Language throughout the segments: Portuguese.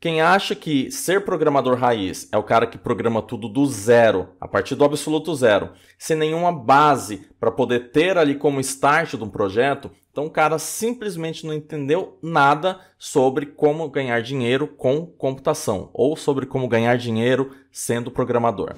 Quem acha que ser programador raiz é o cara que programa tudo do zero, a partir do absoluto zero, sem nenhuma base para poder ter ali como start de um projeto, então o cara simplesmente não entendeu nada sobre como ganhar dinheiro com computação ou sobre como ganhar dinheiro sendo programador.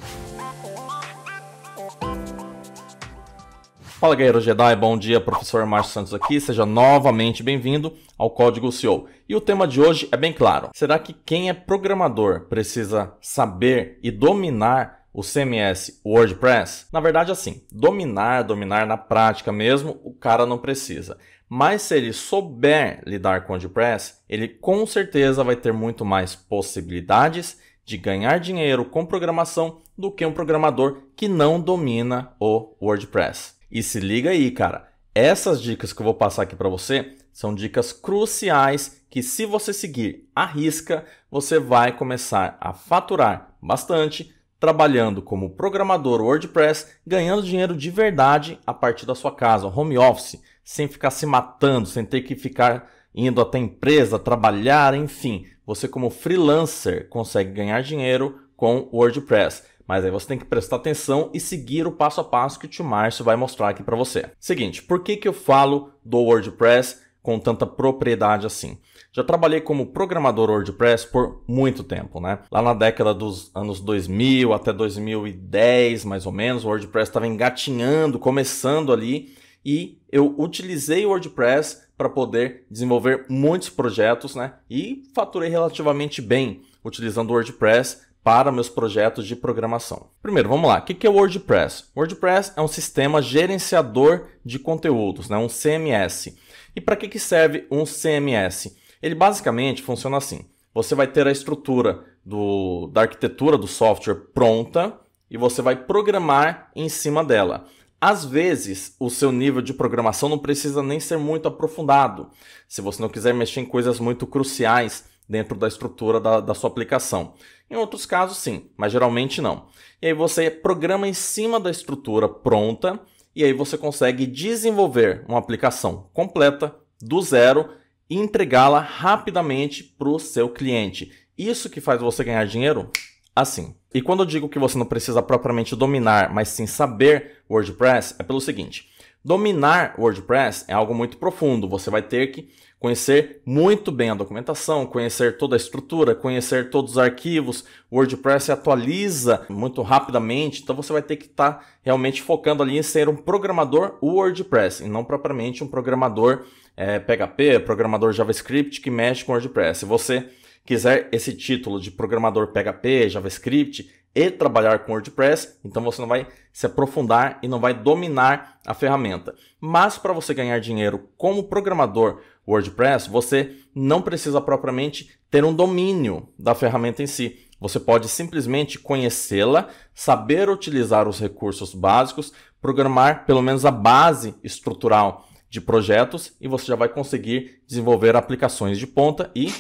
Fala Guerreiro Jedi, bom dia, professor Márcio Santos aqui, seja novamente bem-vindo ao Código CEO. E o tema de hoje é bem claro: será que quem é programador precisa saber e dominar o CMS WordPress? Na verdade, assim, dominar, dominar na prática mesmo, o cara não precisa. Mas se ele souber lidar com o WordPress, ele com certeza vai ter muito mais possibilidades de ganhar dinheiro com programação do que um programador que não domina o WordPress. E se liga aí, cara. Essas dicas que eu vou passar aqui para você são dicas cruciais que, se você seguir à risca, você vai começar a faturar bastante trabalhando como programador WordPress, ganhando dinheiro de verdade a partir da sua casa, home office, sem ficar se matando, sem ter que ficar indo até empresa trabalhar, enfim. Você como freelancer consegue ganhar dinheiro com WordPress. Mas aí você tem que prestar atenção e seguir o passo a passo que o tio Márcio vai mostrar aqui para você. Seguinte, por que, que eu falo do WordPress com tanta propriedade assim? Já trabalhei como programador WordPress por muito tempo, né? Lá na década dos anos 2000 até 2010, mais ou menos, o WordPress estava engatinhando, começando ali, e eu utilizei o WordPress para poder desenvolver muitos projetos, né? E faturei relativamente bem utilizando o WordPress para meus projetos de programação. Primeiro, vamos lá. O que é o WordPress? WordPress é um sistema gerenciador de conteúdos, né? um CMS. E para que serve um CMS? Ele basicamente funciona assim. Você vai ter a estrutura do, da arquitetura do software pronta e você vai programar em cima dela. Às vezes, o seu nível de programação não precisa nem ser muito aprofundado, se você não quiser mexer em coisas muito cruciais dentro da estrutura da, da sua aplicação. Em outros casos, sim, mas geralmente não. E aí você programa em cima da estrutura pronta e aí você consegue desenvolver uma aplicação completa do zero e entregá-la rapidamente para o seu cliente. Isso que faz você ganhar dinheiro assim. E quando eu digo que você não precisa propriamente dominar, mas sim saber WordPress, é pelo seguinte: dominar WordPress é algo muito profundo. Você vai ter que Conhecer muito bem a documentação, conhecer toda a estrutura, conhecer todos os arquivos. O WordPress atualiza muito rapidamente, então você vai ter que estar tá realmente focando ali em ser um programador WordPress e não propriamente um programador é, PHP, programador JavaScript que mexe com WordPress. Se você quiser esse título de programador PHP, JavaScript e trabalhar com WordPress, então você não vai se aprofundar e não vai dominar a ferramenta. Mas para você ganhar dinheiro como programador WordPress, você não precisa propriamente ter um domínio da ferramenta em si. Você pode simplesmente conhecê-la, saber utilizar os recursos básicos, programar pelo menos a base estrutural de projetos e você já vai conseguir desenvolver aplicações de ponta e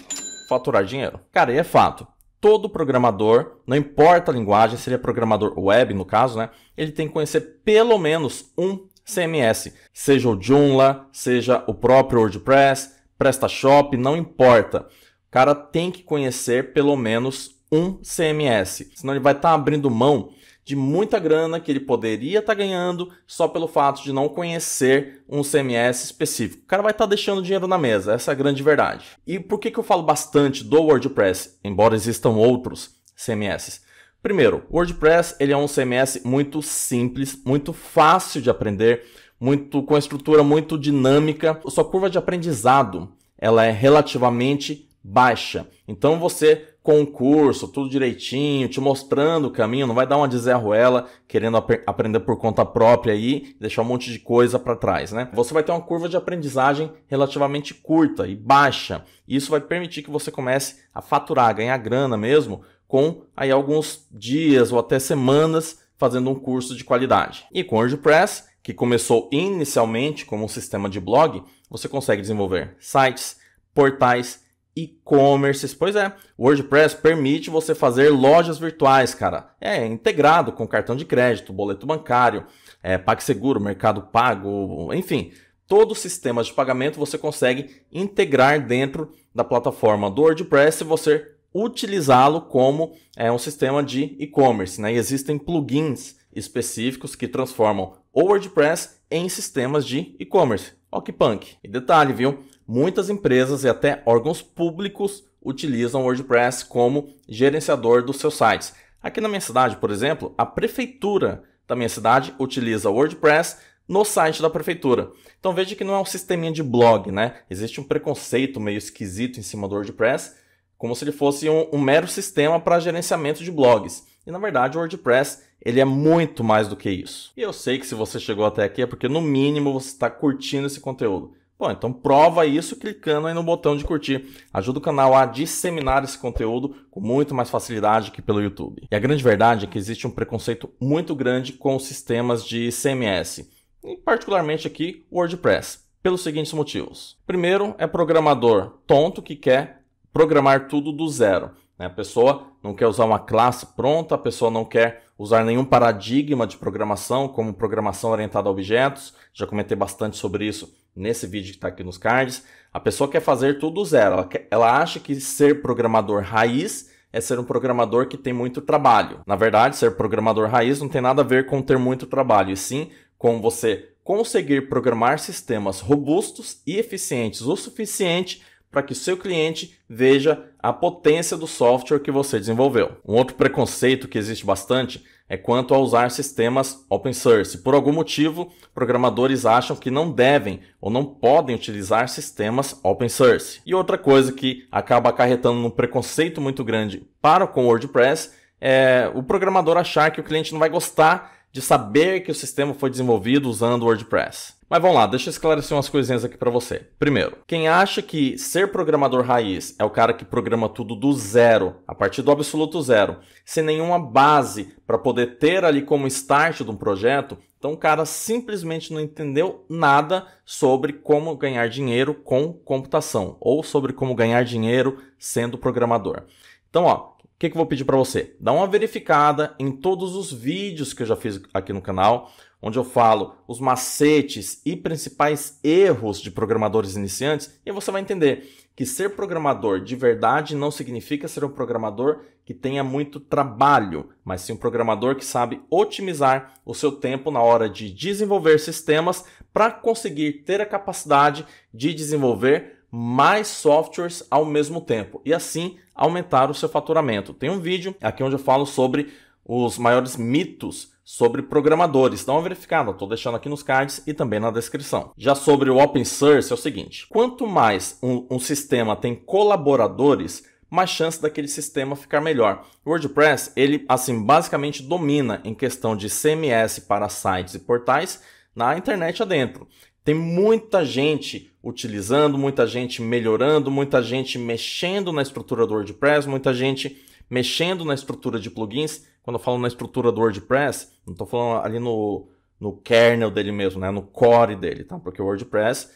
faturar dinheiro. Cara, e é fato todo programador, não importa a linguagem, seria é programador web no caso, né? Ele tem que conhecer pelo menos um CMS, seja o Joomla, seja o próprio WordPress, PrestaShop, não importa. O cara tem que conhecer pelo menos um CMS, senão ele vai estar tá abrindo mão de muita grana que ele poderia estar tá ganhando só pelo fato de não conhecer um CMS específico. O cara vai estar tá deixando dinheiro na mesa, essa é a grande verdade. E por que, que eu falo bastante do WordPress, embora existam outros CMS? Primeiro, o WordPress ele é um CMS muito simples, muito fácil de aprender, muito com estrutura muito dinâmica. Sua curva de aprendizado ela é relativamente baixa. Então você com o curso, tudo direitinho, te mostrando o caminho, não vai dar uma de Zé querendo ap aprender por conta própria aí, deixar um monte de coisa para trás, né? Você vai ter uma curva de aprendizagem relativamente curta e baixa. E isso vai permitir que você comece a faturar, ganhar grana mesmo, com aí alguns dias ou até semanas fazendo um curso de qualidade. E com WordPress, que começou inicialmente como um sistema de blog, você consegue desenvolver sites, portais, e commerce Pois é, o WordPress permite você fazer lojas virtuais, cara. É integrado com cartão de crédito, boleto bancário, é, PagSeguro, Mercado Pago, enfim. Todo o sistema de pagamento você consegue integrar dentro da plataforma do WordPress e você utilizá-lo como é, um sistema de e-commerce. Né? E existem plugins específicos que transformam o WordPress em sistemas de e-commerce. Ó que punk! E detalhe, viu? Muitas empresas e até órgãos públicos utilizam o WordPress como gerenciador dos seus sites. Aqui na minha cidade, por exemplo, a prefeitura da minha cidade utiliza o WordPress no site da prefeitura. Então veja que não é um sisteminha de blog, né? Existe um preconceito meio esquisito em cima do WordPress, como se ele fosse um, um mero sistema para gerenciamento de blogs. E na verdade, o WordPress ele é muito mais do que isso. E eu sei que se você chegou até aqui é porque no mínimo você está curtindo esse conteúdo. Bom, então prova isso clicando aí no botão de curtir. Ajuda o canal a disseminar esse conteúdo com muito mais facilidade que pelo YouTube. E a grande verdade é que existe um preconceito muito grande com os sistemas de CMS, e particularmente aqui WordPress, pelos seguintes motivos. Primeiro, é programador tonto que quer programar tudo do zero. Né? A pessoa não quer usar uma classe pronta, a pessoa não quer usar nenhum paradigma de programação, como programação orientada a objetos. Já comentei bastante sobre isso nesse vídeo que está aqui nos cards. A pessoa quer fazer tudo zero. Ela, quer, ela acha que ser programador raiz é ser um programador que tem muito trabalho. Na verdade, ser programador raiz não tem nada a ver com ter muito trabalho, e sim com você conseguir programar sistemas robustos e eficientes o suficiente para que o seu cliente veja a potência do software que você desenvolveu. Um outro preconceito que existe bastante é quanto a usar sistemas open source. Por algum motivo, programadores acham que não devem ou não podem utilizar sistemas open source. E outra coisa que acaba acarretando um preconceito muito grande para com o WordPress é o programador achar que o cliente não vai gostar de saber que o sistema foi desenvolvido usando WordPress. Mas vamos lá, deixa eu esclarecer umas coisinhas aqui para você. Primeiro, quem acha que ser programador raiz é o cara que programa tudo do zero, a partir do absoluto zero, sem nenhuma base para poder ter ali como start de um projeto, então o cara simplesmente não entendeu nada sobre como ganhar dinheiro com computação ou sobre como ganhar dinheiro sendo programador. Então, ó, que, que eu vou pedir para você? Dá uma verificada em todos os vídeos que eu já fiz aqui no canal, onde eu falo os macetes e principais erros de programadores iniciantes, e você vai entender que ser programador de verdade não significa ser um programador que tenha muito trabalho, mas sim um programador que sabe otimizar o seu tempo na hora de desenvolver sistemas para conseguir ter a capacidade de desenvolver mais softwares ao mesmo tempo e assim aumentar o seu faturamento. Tem um vídeo aqui onde eu falo sobre os maiores mitos sobre programadores. Dá uma verificada, estou deixando aqui nos cards e também na descrição. Já sobre o open source é o seguinte: quanto mais um, um sistema tem colaboradores, mais chance daquele sistema ficar melhor. O WordPress, ele assim basicamente domina em questão de CMS para sites e portais na internet adentro. Tem muita gente utilizando, muita gente melhorando, muita gente mexendo na estrutura do WordPress, muita gente mexendo na estrutura de plugins. Quando eu falo na estrutura do WordPress, não estou falando ali no, no kernel dele mesmo, né? no core dele, tá? Porque o WordPress,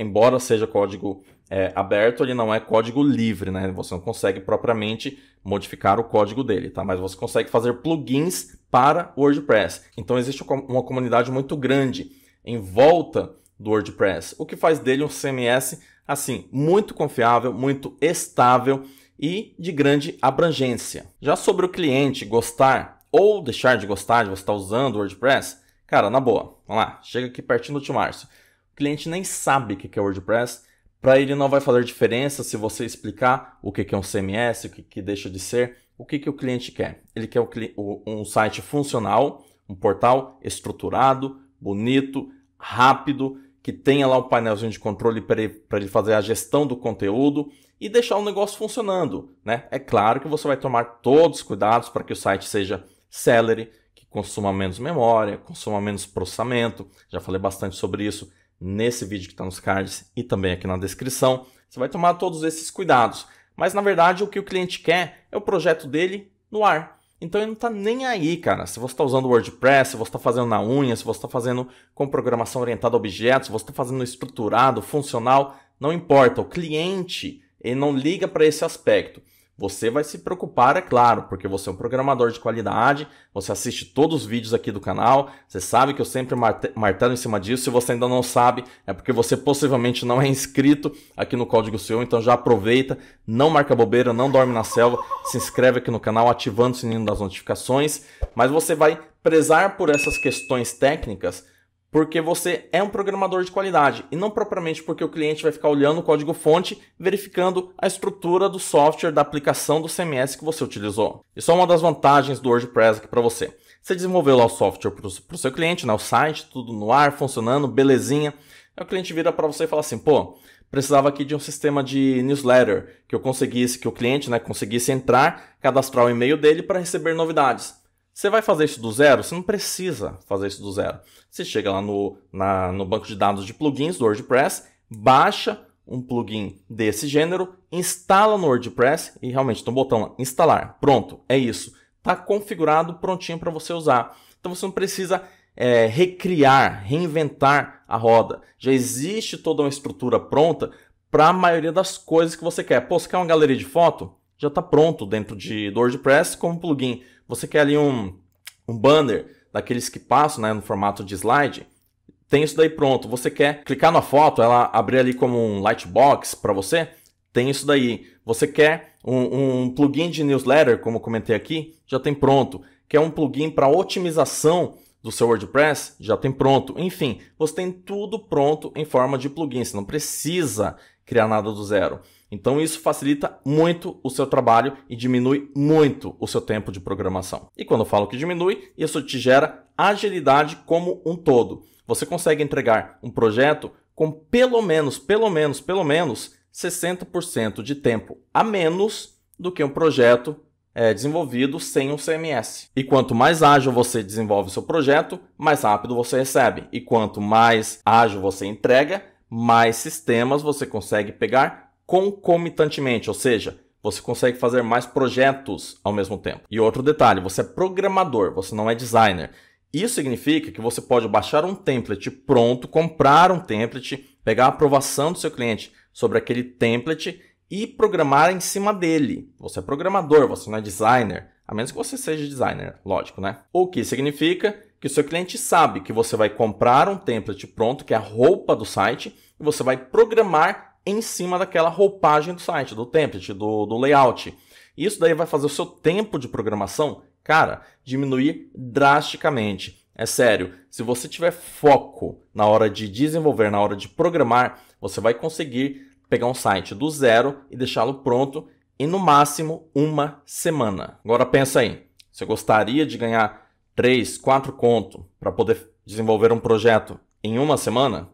embora seja código é, aberto, ele não é código livre, né? Você não consegue propriamente modificar o código dele, tá? Mas você consegue fazer plugins para o WordPress. Então existe uma comunidade muito grande em volta do WordPress, o que faz dele um CMS assim muito confiável, muito estável e de grande abrangência. Já sobre o cliente gostar ou deixar de gostar de você estar tá usando o WordPress, cara, na boa, vamos lá, chega aqui pertinho do de março. O cliente nem sabe o que é o WordPress, para ele não vai fazer diferença se você explicar o que é um CMS, o que deixa de ser, o que, que o cliente quer. Ele quer um site funcional, um portal estruturado, bonito, rápido, que tenha lá o painelzinho de controle para ele, ele fazer a gestão do conteúdo e deixar o negócio funcionando. Né? É claro que você vai tomar todos os cuidados para que o site seja celery, que consuma menos memória, consuma menos processamento. Já falei bastante sobre isso nesse vídeo que está nos cards e também aqui na descrição. Você vai tomar todos esses cuidados. Mas na verdade, o que o cliente quer é o projeto dele no ar. Então ele não tá nem aí, cara. Se você está usando WordPress, se você está fazendo na unha, se você está fazendo com programação orientada a objetos, se você está fazendo estruturado, funcional, não importa. O cliente ele não liga para esse aspecto. Você vai se preocupar, é claro, porque você é um programador de qualidade, você assiste todos os vídeos aqui do canal, você sabe que eu sempre martelo em cima disso. Se você ainda não sabe, é porque você possivelmente não é inscrito aqui no Código Seu, então já aproveita, não marca bobeira, não dorme na selva, se inscreve aqui no canal ativando o sininho das notificações, mas você vai prezar por essas questões técnicas porque você é um programador de qualidade e não propriamente porque o cliente vai ficar olhando o código-fonte, verificando a estrutura do software da aplicação do CMS que você utilizou. Isso é uma das vantagens do WordPress aqui para você. Você desenvolveu lá o software para o seu cliente, né, o site, tudo no ar, funcionando, belezinha. Aí o cliente vira para você e fala assim, pô, precisava aqui de um sistema de newsletter que eu conseguisse, que o cliente né, conseguisse entrar, cadastrar o e-mail dele para receber novidades. Você vai fazer isso do zero? Você não precisa fazer isso do zero. Você chega lá no, na, no banco de dados de plugins do WordPress, baixa um plugin desse gênero, instala no WordPress e realmente tem um botão lá, instalar. Pronto, é isso. Está configurado, prontinho para você usar. Então você não precisa é, recriar, reinventar a roda. Já existe toda uma estrutura pronta para a maioria das coisas que você quer. Pô, você quer uma galeria de foto? Já está pronto dentro de, do WordPress como plugin você quer ali um, um banner daqueles que passam né, no formato de slide? Tem isso daí pronto. Você quer clicar na foto, ela abrir ali como um lightbox para você? Tem isso daí. Você quer um, um plugin de newsletter, como comentei aqui? Já tem pronto. Quer um plugin para otimização do seu WordPress? Já tem pronto. Enfim, você tem tudo pronto em forma de plugin. Você não precisa criar nada do zero. Então isso facilita muito o seu trabalho e diminui muito o seu tempo de programação. E quando eu falo que diminui, isso te gera agilidade como um todo. Você consegue entregar um projeto com pelo menos, pelo menos, pelo menos 60% de tempo a menos do que um projeto é, desenvolvido sem um CMS. E quanto mais ágil você desenvolve o seu projeto, mais rápido você recebe. E quanto mais ágil você entrega, mais sistemas você consegue pegar concomitantemente, ou seja, você consegue fazer mais projetos ao mesmo tempo. E outro detalhe, você é programador, você não é designer. Isso significa que você pode baixar um template pronto, comprar um template, pegar a aprovação do seu cliente sobre aquele template e programar em cima dele. Você é programador, você não é designer, a menos que você seja designer, lógico, né? O que significa que o seu cliente sabe que você vai comprar um template pronto, que é a roupa do site, e você vai programar em cima daquela roupagem do site, do template, do, do layout. Isso daí vai fazer o seu tempo de programação, cara, diminuir drasticamente. É sério, se você tiver foco na hora de desenvolver, na hora de programar, você vai conseguir pegar um site do zero e deixá-lo pronto em no máximo uma semana. Agora pensa aí, você gostaria de ganhar 3, 4 conto para poder desenvolver um projeto em uma semana?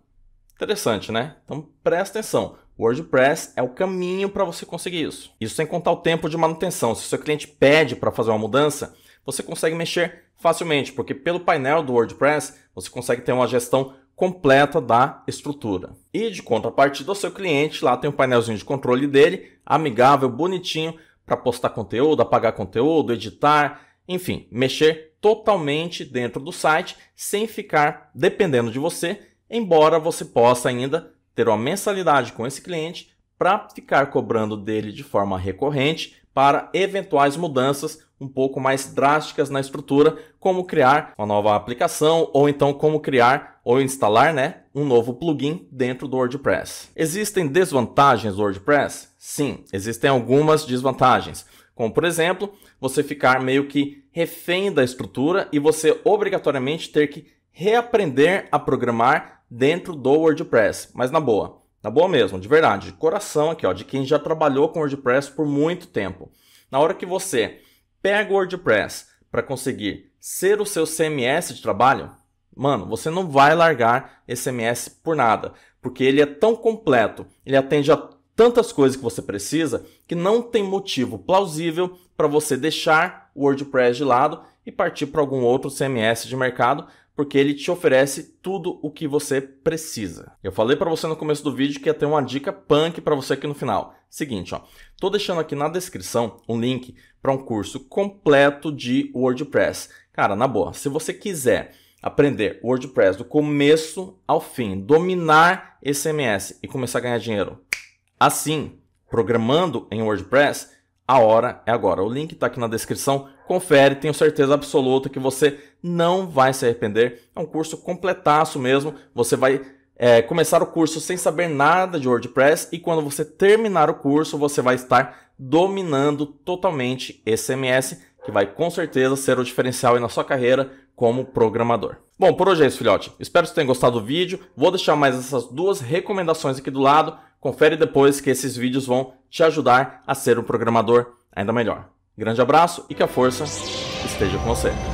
Interessante, né? Então presta atenção. WordPress é o caminho para você conseguir isso. Isso sem contar o tempo de manutenção. Se o seu cliente pede para fazer uma mudança, você consegue mexer facilmente, porque pelo painel do WordPress você consegue ter uma gestão completa da estrutura. E de contrapartida o seu cliente, lá tem um painelzinho de controle dele, amigável, bonitinho, para postar conteúdo, apagar conteúdo, editar, enfim, mexer totalmente dentro do site sem ficar dependendo de você, embora você possa ainda ter uma mensalidade com esse cliente para ficar cobrando dele de forma recorrente para eventuais mudanças um pouco mais drásticas na estrutura, como criar uma nova aplicação ou então como criar ou instalar, né, um novo plugin dentro do WordPress. Existem desvantagens do WordPress? Sim, existem algumas desvantagens, como por exemplo, você ficar meio que refém da estrutura e você obrigatoriamente ter que reaprender a programar dentro do WordPress, mas na boa. Na boa mesmo, de verdade, de coração aqui, ó, de quem já trabalhou com WordPress por muito tempo. Na hora que você pega o WordPress para conseguir ser o seu CMS de trabalho, mano, você não vai largar esse CMS por nada, porque ele é tão completo, ele atende a tantas coisas que você precisa, que não tem motivo plausível para você deixar o WordPress de lado e partir para algum outro CMS de mercado, porque ele te oferece tudo o que você precisa. Eu falei para você no começo do vídeo que ia ter uma dica punk para você aqui no final. Seguinte, ó, tô deixando aqui na descrição um link para um curso completo de WordPress. Cara, na boa, se você quiser aprender WordPress do começo ao fim, dominar SMS e começar a ganhar dinheiro assim, programando em WordPress, a hora é agora. O link está aqui na descrição confere, tenho certeza absoluta que você não vai se arrepender. É um curso completaço mesmo, você vai é, começar o curso sem saber nada de WordPress e quando você terminar o curso, você vai estar dominando totalmente esse que vai com certeza ser o diferencial na sua carreira como programador. Bom, por hoje é isso, filhote. Espero que você tenha gostado do vídeo. Vou deixar mais essas duas recomendações aqui do lado. Confere depois que esses vídeos vão te ajudar a ser um programador ainda melhor. Grande abraço e que a força esteja com você.